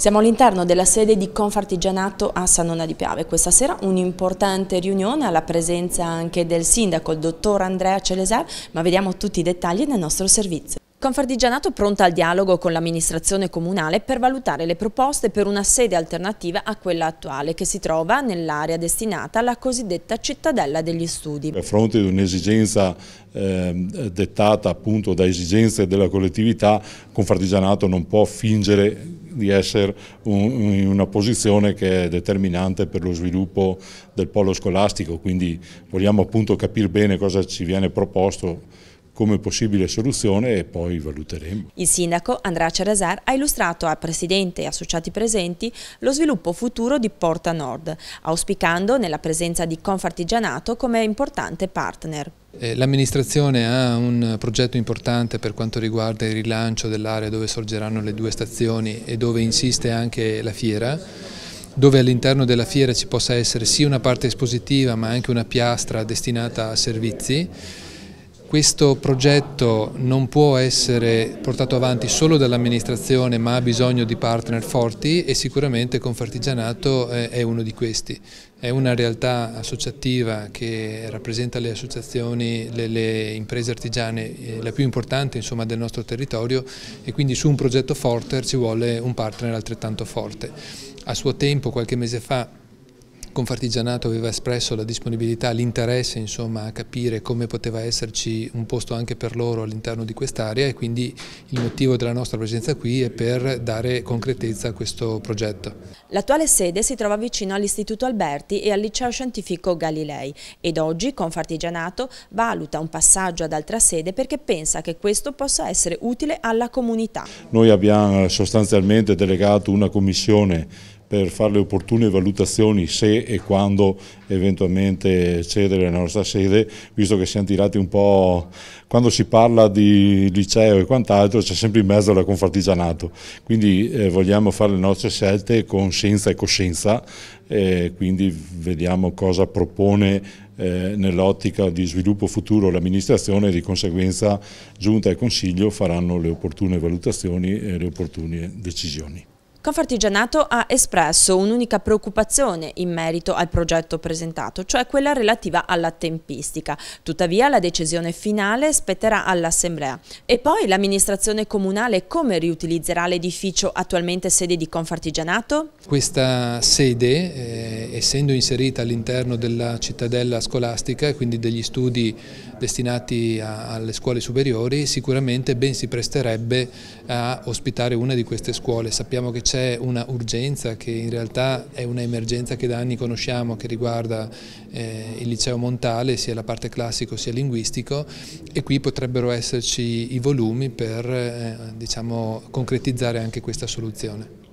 Siamo all'interno della sede di Confartigianato a San di Piave. Questa sera un'importante riunione alla presenza anche del sindaco, il dottor Andrea Celesar, ma vediamo tutti i dettagli nel nostro servizio. Confartigianato pronta al dialogo con l'amministrazione comunale per valutare le proposte per una sede alternativa a quella attuale che si trova nell'area destinata alla cosiddetta cittadella degli studi. A fronte di un'esigenza eh, dettata appunto da esigenze della collettività, Confartigianato non può fingere di essere in una posizione che è determinante per lo sviluppo del polo scolastico, quindi vogliamo appunto capire bene cosa ci viene proposto come possibile soluzione e poi valuteremo. Il sindaco Andrea Ceresar ha illustrato al Presidente e associati presenti lo sviluppo futuro di Porta Nord, auspicando nella presenza di Confartigianato come importante partner. Eh, l'amministrazione ha un progetto importante per quanto riguarda il rilancio dell'area dove sorgeranno le due stazioni e dove insiste anche la fiera dove all'interno della fiera ci possa essere sia una parte espositiva ma anche una piastra destinata a servizi questo progetto non può essere portato avanti solo dall'amministrazione ma ha bisogno di partner forti e sicuramente Confartigianato eh, è uno di questi. È una realtà associativa che rappresenta le associazioni, le, le imprese artigiane, eh, la più importante insomma, del nostro territorio e quindi su un progetto forte ci vuole un partner altrettanto forte. A suo tempo, qualche mese fa, Confartigianato aveva espresso la disponibilità, l'interesse a capire come poteva esserci un posto anche per loro all'interno di quest'area e quindi il motivo della nostra presenza qui è per dare concretezza a questo progetto. L'attuale sede si trova vicino all'Istituto Alberti e al Liceo Scientifico Galilei ed oggi Confartigianato valuta un passaggio ad altra sede perché pensa che questo possa essere utile alla comunità. Noi abbiamo sostanzialmente delegato una commissione per fare le opportune valutazioni se e quando eventualmente cedere la nostra sede, visto che siamo tirati un po', quando si parla di liceo e quant'altro c'è sempre in mezzo la confartigianato, quindi eh, vogliamo fare le nostre scelte con scienza e coscienza, eh, quindi vediamo cosa propone eh, nell'ottica di sviluppo futuro l'amministrazione e di conseguenza giunta e consiglio faranno le opportune valutazioni e le opportune decisioni. Confartigianato ha espresso un'unica preoccupazione in merito al progetto presentato, cioè quella relativa alla tempistica. Tuttavia la decisione finale spetterà all'Assemblea. E poi l'amministrazione comunale come riutilizzerà l'edificio attualmente sede di Confartigianato? Questa sede, eh, essendo inserita all'interno della cittadella scolastica quindi degli studi destinati a, alle scuole superiori, sicuramente ben si presterebbe a ospitare una di queste scuole. Sappiamo che c'è una urgenza che in realtà è un'emergenza che da anni conosciamo che riguarda eh, il liceo montale sia la parte classico sia linguistico e qui potrebbero esserci i volumi per eh, diciamo, concretizzare anche questa soluzione.